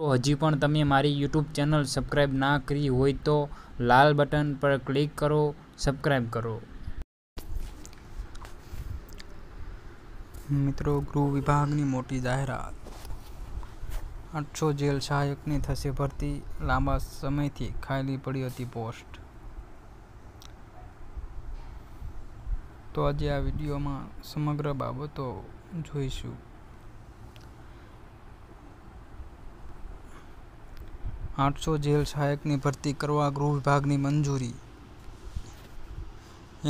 તો હજી પણ તમે મારી યુટ્યુબ ચેનલ સબસ્ક્રાઈબ ના કરી હોય તો લાલ બટન પર ક્લિક કરો સબસ્ક્રાઈબ કરો મિત્રો ગૃહ વિભાગની મોટી જાહેરાત આઠસો જેલ સહાયકની થશે ભરતી લાંબા સમયથી ખાલી પડી હતી પોસ્ટ તો આજે આ વિડીયોમાં સમગ્ર બાબતો જોઈશું આઠસો જેલ સહાયકની ભરતી કરવા ગૃહ વિભાગની મંજૂરી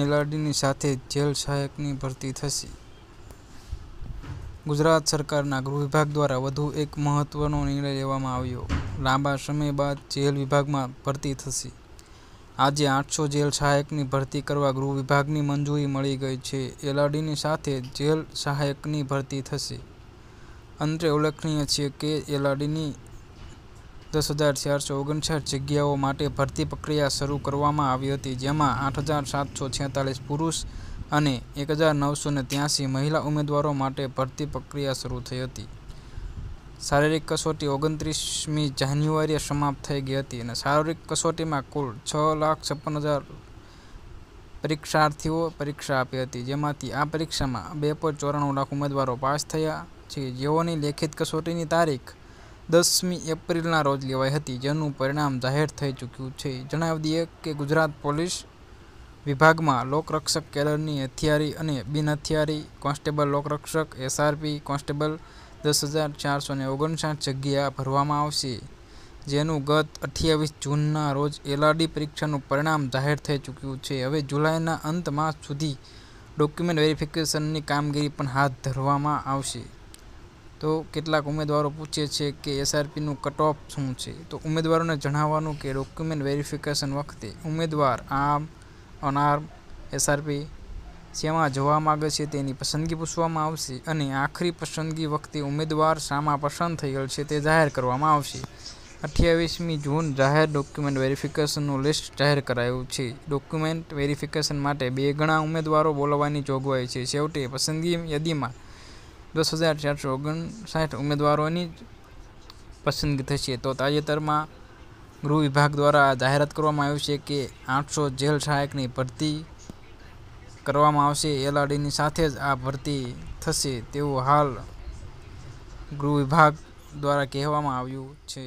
એલઆરડીની સાથે જેલ સહાયકની ભરતી થશે ગુજરાત સરકારના ગૃહ વિભાગ દ્વારા વધુ એક મહત્વનો નિર્ણય લેવામાં આવ્યો લાંબા સમય બાદ જેલ વિભાગમાં ભરતી થશે આજે આઠસો જેલ સહાયકની ભરતી કરવા ગૃહ વિભાગની મંજૂરી મળી ગઈ છે એલઆરડીની સાથે જેલ સહાયકની ભરતી થશે અંતે ઉલ્લેખનીય છે કે એલઆરડીની દસ હજાર ચારસો ઓગણસાઠ જગ્યાઓ માટે ભરતી પ્રક્રિયા શરૂ કરવામાં આવી હતી જેમાં આઠ હજાર સાતસો છેતાલીસ પુરુષ અને એક હજાર નવસો ને ત્યાંસી મહિલા ઉમેદવારો માટે ભરતી પ્રક્રિયા શરૂ થઈ હતી શારીરિક કસોટી ઓગણત્રીસમી જાન્યુઆરીએ સમાપ્ત થઈ ગઈ હતી અને શારીરિક કસોટીમાં કુલ છ લાખ છપ્પન હજાર પરીક્ષાર્થીઓ પરીક્ષા આપી હતી જેમાંથી આ પરીક્ષામાં બે પોઈન્ટ ચોરાણું લાખ ઉમેદવારો પાસ થયા છે જેઓની લેખિત કસોટીની તારીખ દસમી એપ્રિલના રોજ લેવાઈ હતી જેનું પરિણામ જાહેર થઈ ચૂક્યું છે જણાવી દઈએ કે ગુજરાત પોલીસ વિભાગમાં લોકરક્ષક કેલરની હથિયારી અને બિન હથિયારી કોન્સ્ટેબલ લોકરક્ષક એસઆરપી કોન્સ્ટેબલ દસ હજાર ચારસો ને ઓગણસાઠ જગ્યા ભરવામાં આવશે જેનું ગત અઠ્યાવીસ જૂનના રોજ એલઆરડી પરીક્ષાનું પરિણામ જાહેર થઈ ચૂક્યું છે હવે જુલાઈના અંતમાં સુધી ડોક્યુમેન્ટ વેરિફિકેશનની કામગીરી પણ હાથ ધરવામાં આવશે તો કેટલાક ઉમેદવારો પૂછે છે કે એસઆરપીનું કટ ઓફ શું છે તો ઉમેદવારોને જણાવવાનું કે ડોક્યુમેન્ટ વેરિફિકેશન વખતે ઉમેદવાર આર્મ અનાર્મ એસઆરપી શેમાં જોવા માગે છે તેની પસંદગી પૂછવામાં આવશે અને આખરી પસંદગી વખતે ઉમેદવાર શામાં પસંદ થયેલ છે તે જાહેર કરવામાં આવશે અઠ્યાવીસમી જૂન જાહેર ડોક્યુમેન્ટ વેરિફિકેશનનું લિસ્ટ જાહેર કરાયું છે ડોક્યુમેન્ટ વેરિફિકેશન માટે બે ઘણા ઉમેદવારો બોલાવવાની જોગવાઈ છે છેવટે પસંદગી યાદીમાં દસ હજાર ચારસો ઓગણસાઠ ઉમેદવારોની પસંદગી થશે તો તાજેતરમાં ગૃહ વિભાગ દ્વારા જાહેરાત કરવામાં આવ્યું છે કે આઠસો જેલ સહાયકની ભરતી કરવામાં આવશે એલઆરડીની સાથે જ આ ભરતી થશે તેવું હાલ ગૃહ વિભાગ દ્વારા કહેવામાં આવ્યું છે